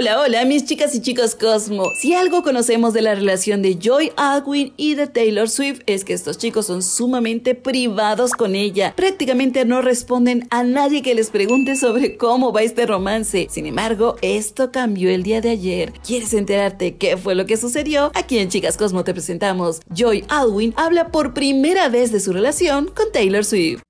Hola, hola, mis chicas y chicos Cosmo. Si algo conocemos de la relación de Joy Alwyn y de Taylor Swift es que estos chicos son sumamente privados con ella. Prácticamente no responden a nadie que les pregunte sobre cómo va este romance. Sin embargo, esto cambió el día de ayer. ¿Quieres enterarte qué fue lo que sucedió? Aquí en Chicas Cosmo te presentamos. Joy Alwyn habla por primera vez de su relación con Taylor Swift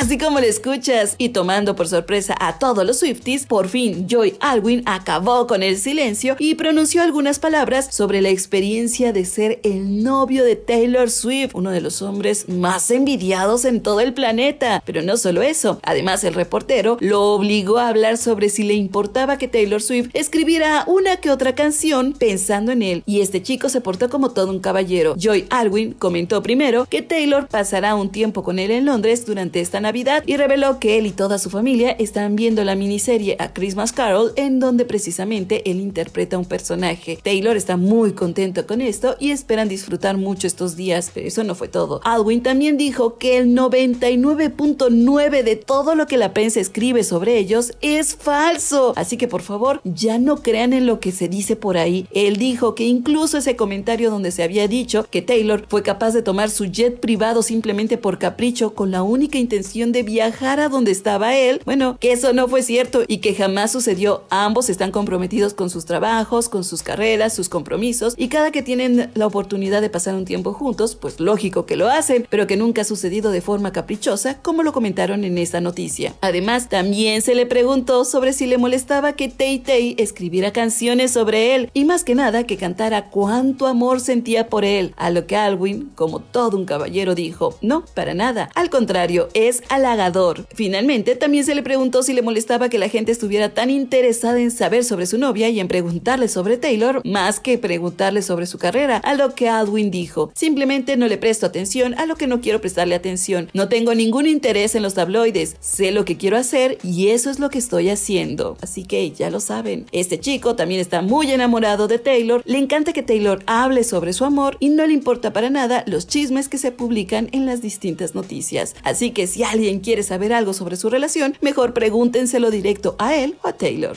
así como lo escuchas. Y tomando por sorpresa a todos los Swifties, por fin Joy Alwyn acabó con el silencio y pronunció algunas palabras sobre la experiencia de ser el novio de Taylor Swift, uno de los hombres más envidiados en todo el planeta. Pero no solo eso, además el reportero lo obligó a hablar sobre si le importaba que Taylor Swift escribiera una que otra canción pensando en él. Y este chico se portó como todo un caballero. Joy Alwyn comentó primero que Taylor pasará un tiempo con él en Londres durante esta Navidad Navidad y reveló que él y toda su familia están viendo la miniserie A Christmas Carol en donde precisamente él interpreta un personaje. Taylor está muy contento con esto y esperan disfrutar mucho estos días, pero eso no fue todo. Alwyn también dijo que el 99.9 de todo lo que la prensa escribe sobre ellos es falso, así que por favor ya no crean en lo que se dice por ahí. Él dijo que incluso ese comentario donde se había dicho que Taylor fue capaz de tomar su jet privado simplemente por capricho con la única intención de viajar a donde estaba él, bueno, que eso no fue cierto y que jamás sucedió. Ambos están comprometidos con sus trabajos, con sus carreras, sus compromisos y cada que tienen la oportunidad de pasar un tiempo juntos, pues lógico que lo hacen, pero que nunca ha sucedido de forma caprichosa como lo comentaron en esta noticia. Además, también se le preguntó sobre si le molestaba que Tay Tay escribiera canciones sobre él y más que nada que cantara cuánto amor sentía por él, a lo que Alwyn, como todo un caballero, dijo, no, para nada, al contrario, es halagador. Finalmente, también se le preguntó si le molestaba que la gente estuviera tan interesada en saber sobre su novia y en preguntarle sobre Taylor más que preguntarle sobre su carrera, a lo que Adwin dijo, simplemente no le presto atención a lo que no quiero prestarle atención, no tengo ningún interés en los tabloides, sé lo que quiero hacer y eso es lo que estoy haciendo. Así que ya lo saben, este chico también está muy enamorado de Taylor, le encanta que Taylor hable sobre su amor y no le importa para nada los chismes que se publican en las distintas noticias. Así que si alguien quiere saber algo sobre su relación, mejor pregúntenselo directo a él o a Taylor.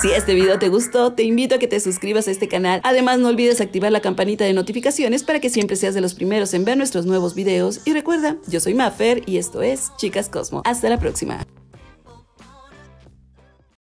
Si este video te gustó, te invito a que te suscribas a este canal. Además, no olvides activar la campanita de notificaciones para que siempre seas de los primeros en ver nuestros nuevos videos. Y recuerda, yo soy Maffer y esto es Chicas Cosmo. Hasta la próxima.